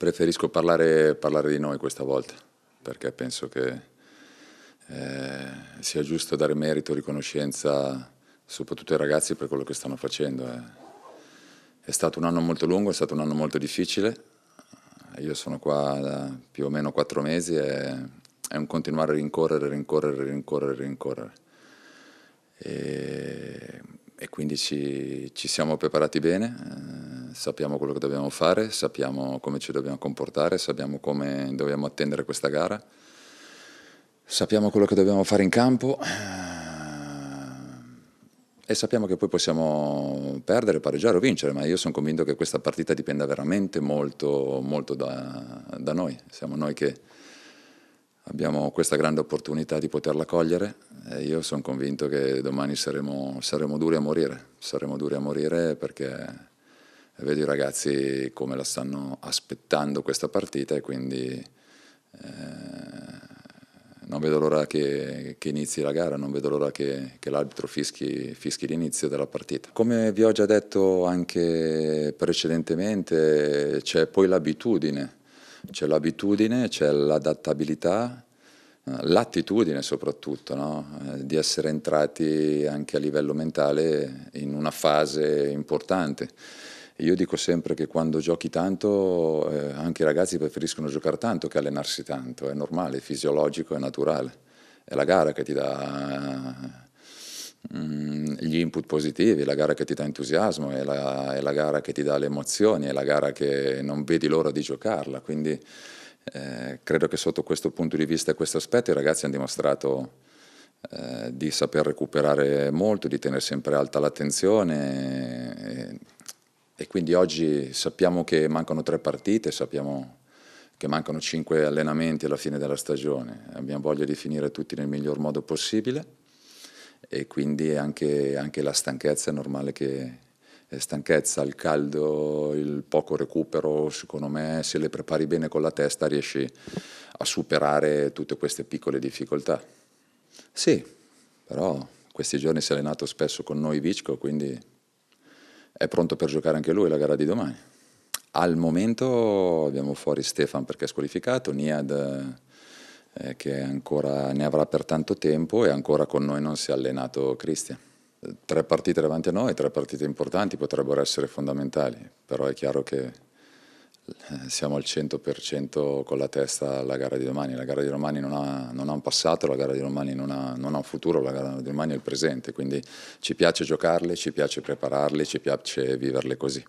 Preferisco parlare, parlare di noi questa volta, perché penso che eh, sia giusto dare merito e riconoscenza soprattutto ai ragazzi per quello che stanno facendo. È, eh. è stato un anno molto lungo, è stato un anno molto difficile, io sono qua da più o meno quattro mesi e è un continuare a rincorrere, rincorrere, rincorrere, rincorrere. E, e quindi ci, ci, siamo preparati bene, eh sappiamo quello che dobbiamo fare, sappiamo come ci dobbiamo comportare, sappiamo come dobbiamo attendere questa gara, sappiamo quello che dobbiamo fare in campo eh, e sappiamo che poi possiamo perdere, pareggiare o vincere, ma io sono convinto che questa partita dipenda veramente molto, molto da, da noi, siamo noi che abbiamo questa grande opportunità di poterla cogliere e io sono convinto che domani saremo, saremo, duri a morire, saremo duri a morire perché vedo i ragazzi come la stanno aspettando questa partita e quindi eh, non vedo l'ora che, che, inizi la gara, non vedo l'ora che, che l'arbitro fischi, fischi l'inizio della partita. Come vi ho già detto anche precedentemente c'è poi l'abitudine, c'è l'abitudine, c'è l'adattabilità l'attitudine soprattutto, no? Eh, di essere entrati anche a livello mentale in una fase importante. Io dico sempre che quando giochi tanto, eh, anche i ragazzi preferiscono giocare tanto che allenarsi tanto, è normale, è fisiologico, è naturale. È la gara che ti dà mm, gli input positivi, è la gara che ti dà entusiasmo, è la, è la, gara che ti dà le emozioni, è la gara che non vedi l'ora di giocarla. Quindi eh, credo che sotto questo punto di vista e questo aspetto i ragazzi hanno dimostrato eh, di saper recuperare molto, di tenere sempre alta l'attenzione e quindi oggi sappiamo che mancano tre partite, sappiamo che mancano cinque allenamenti alla fine della stagione, abbiamo voglia di finire tutti nel miglior modo possibile e quindi anche, anche la stanchezza è normale che, stanchezza, il caldo, il poco recupero, secondo me se le prepari bene con la testa riesci a superare tutte queste piccole difficoltà. Sì, però questi giorni si è allenato spesso con noi Vicco, quindi è pronto per giocare anche lui la gara di domani. Al momento abbiamo fuori Stefan perché è squalificato, Niad eh, che ancora ne avrà per tanto tempo e ancora con noi non si è allenato Cristian. Tre partite davanti a noi, tre partite importanti potrebbero essere fondamentali, però è chiaro che eh, siamo al 100% con la testa alla gara di domani. La gara di domani non ha, non ha un passato, la gara di domani non ha, non ha, un futuro, la gara di domani è il presente. Quindi ci piace giocarle, ci piace prepararle, ci piace viverle così.